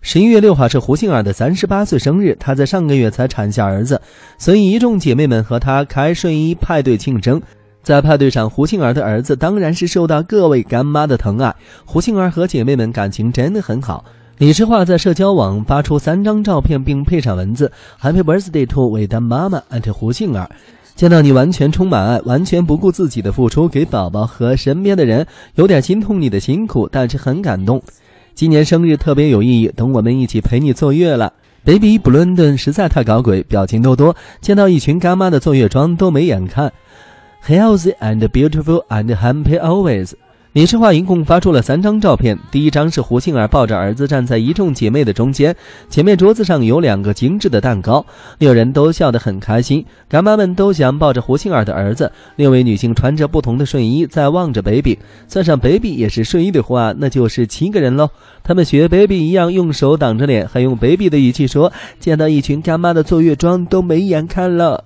十一月六号是胡杏儿的三十八岁生日，她在上个月才产下儿子，所以一众姐妹们和她开睡衣派对庆生。在派对上，胡杏儿的儿子当然是受到各位干妈的疼爱。胡杏儿和姐妹们感情真的很好。李诗画在社交网发出三张照片，并配上文字：“Happy birthday to 伟的妈妈 and 胡杏儿，见到你完全充满爱，完全不顾自己的付出，给宝宝和身边的人有点心痛你的辛苦，但是很感动。”今年生日特别有意义，等我们一起陪你坐月了，Baby b l u n d n 实在太搞鬼，表情多多，见到一群干妈的坐月妆都没眼看，Healthy and beautiful and happy always。李诗画一共发出了三张照片。第一张是胡杏儿抱着儿子站在一众姐妹的中间，前面桌子上有两个精致的蛋糕，六人都笑得很开心。干妈们都想抱着胡杏儿的儿子，六位女性穿着不同的睡衣在望着 baby。算上 baby 也是睡衣的话，那就是七个人喽。他们学 baby 一样用手挡着脸，还用 baby 的语气说：“见到一群干妈的坐月装都没眼看了。”